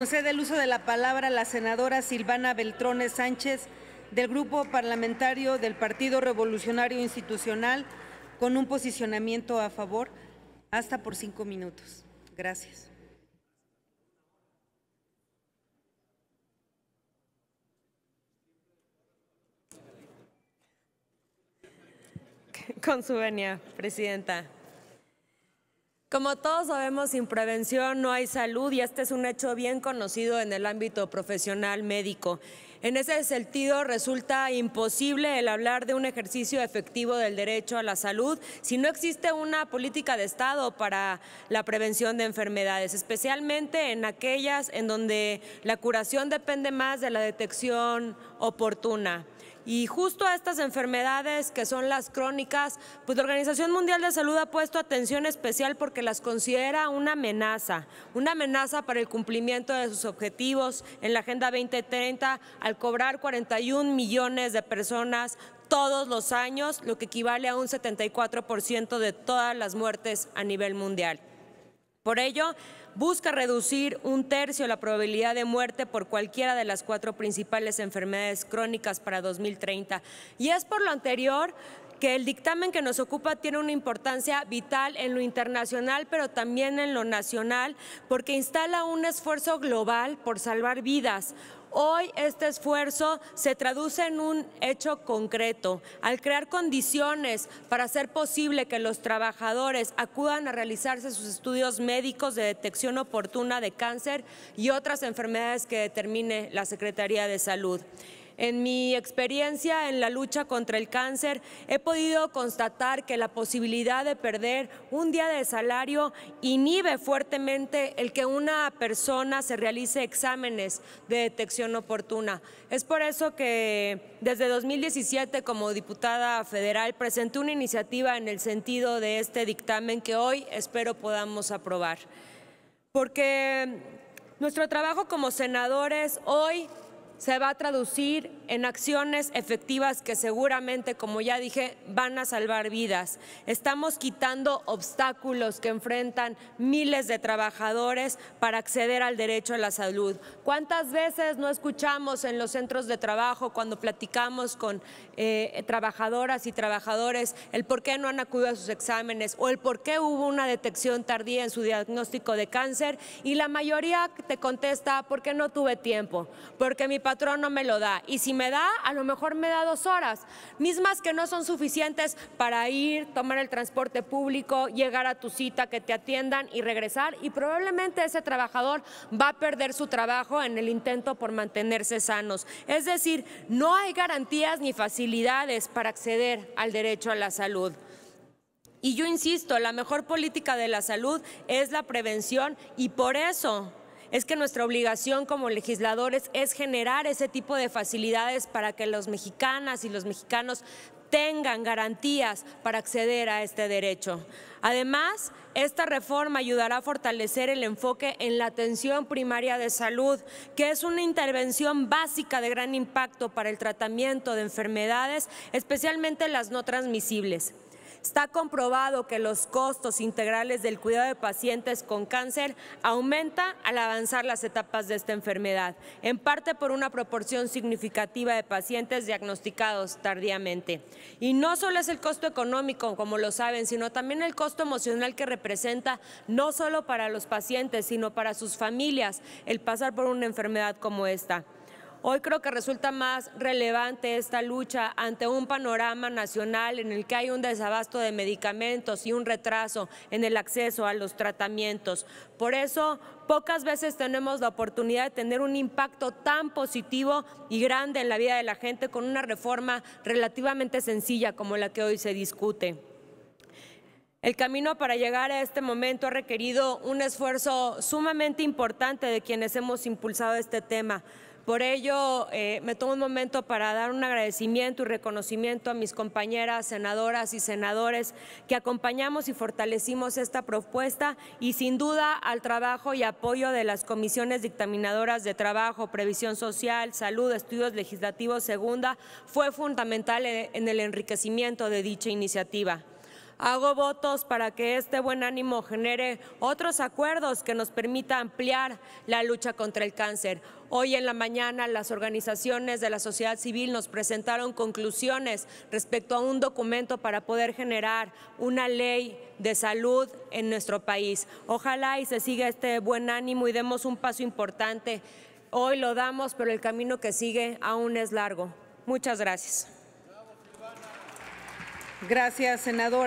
Concede el uso de la palabra la senadora Silvana Beltrones Sánchez del Grupo Parlamentario del Partido Revolucionario Institucional con un posicionamiento a favor hasta por cinco minutos. Gracias. Con su venia, presidenta. Como todos sabemos, sin prevención no hay salud y este es un hecho bien conocido en el ámbito profesional médico. En ese sentido, resulta imposible el hablar de un ejercicio efectivo del derecho a la salud si no existe una política de Estado para la prevención de enfermedades, especialmente en aquellas en donde la curación depende más de la detección oportuna. Y justo a estas enfermedades que son las crónicas, pues la Organización Mundial de Salud ha puesto atención especial porque las considera una amenaza, una amenaza para el cumplimiento de sus objetivos en la Agenda 2030 al cobrar 41 millones de personas todos los años, lo que equivale a un 74% de todas las muertes a nivel mundial. Por ello, busca reducir un tercio la probabilidad de muerte por cualquiera de las cuatro principales enfermedades crónicas para 2030. Y es por lo anterior que el dictamen que nos ocupa tiene una importancia vital en lo internacional, pero también en lo nacional, porque instala un esfuerzo global por salvar vidas, Hoy este esfuerzo se traduce en un hecho concreto, al crear condiciones para hacer posible que los trabajadores acudan a realizarse sus estudios médicos de detección oportuna de cáncer y otras enfermedades que determine la Secretaría de Salud. En mi experiencia en la lucha contra el cáncer, he podido constatar que la posibilidad de perder un día de salario inhibe fuertemente el que una persona se realice exámenes de detección oportuna. Es por eso que desde 2017 como diputada federal presenté una iniciativa en el sentido de este dictamen que hoy espero podamos aprobar. Porque nuestro trabajo como senadores hoy se va a traducir en acciones efectivas que seguramente, como ya dije, van a salvar vidas. Estamos quitando obstáculos que enfrentan miles de trabajadores para acceder al derecho a la salud. ¿Cuántas veces no escuchamos en los centros de trabajo cuando platicamos con eh, trabajadoras y trabajadores el por qué no han acudido a sus exámenes o el por qué hubo una detección tardía en su diagnóstico de cáncer? Y la mayoría te contesta, porque no tuve tiempo, porque mi patrón no me lo da. Y si me da, a lo mejor me da dos horas, mismas que no son suficientes para ir, tomar el transporte público, llegar a tu cita, que te atiendan y regresar. Y probablemente ese trabajador va a perder su trabajo en el intento por mantenerse sanos. Es decir, no hay garantías ni facilidades para acceder al derecho a la salud. Y yo insisto, la mejor política de la salud es la prevención y por eso es que nuestra obligación como legisladores es generar ese tipo de facilidades para que los mexicanas y los mexicanos tengan garantías para acceder a este derecho. Además, esta reforma ayudará a fortalecer el enfoque en la atención primaria de salud, que es una intervención básica de gran impacto para el tratamiento de enfermedades, especialmente las no transmisibles. Está comprobado que los costos integrales del cuidado de pacientes con cáncer aumenta al avanzar las etapas de esta enfermedad, en parte por una proporción significativa de pacientes diagnosticados tardíamente. Y no solo es el costo económico, como lo saben, sino también el costo emocional que representa no solo para los pacientes, sino para sus familias el pasar por una enfermedad como esta. Hoy creo que resulta más relevante esta lucha ante un panorama nacional en el que hay un desabasto de medicamentos y un retraso en el acceso a los tratamientos. Por eso, pocas veces tenemos la oportunidad de tener un impacto tan positivo y grande en la vida de la gente con una reforma relativamente sencilla como la que hoy se discute. El camino para llegar a este momento ha requerido un esfuerzo sumamente importante de quienes hemos impulsado este tema por ello, eh, me tomo un momento para dar un agradecimiento y reconocimiento a mis compañeras senadoras y senadores que acompañamos y fortalecimos esta propuesta y sin duda al trabajo y apoyo de las comisiones dictaminadoras de trabajo, previsión social, salud, estudios legislativos segunda, fue fundamental en el enriquecimiento de dicha iniciativa. Hago votos para que este buen ánimo genere otros acuerdos que nos permita ampliar la lucha contra el cáncer. Hoy en la mañana las organizaciones de la sociedad civil nos presentaron conclusiones respecto a un documento para poder generar una ley de salud en nuestro país. Ojalá y se siga este buen ánimo y demos un paso importante. Hoy lo damos, pero el camino que sigue aún es largo. Muchas gracias. Gracias, senadora.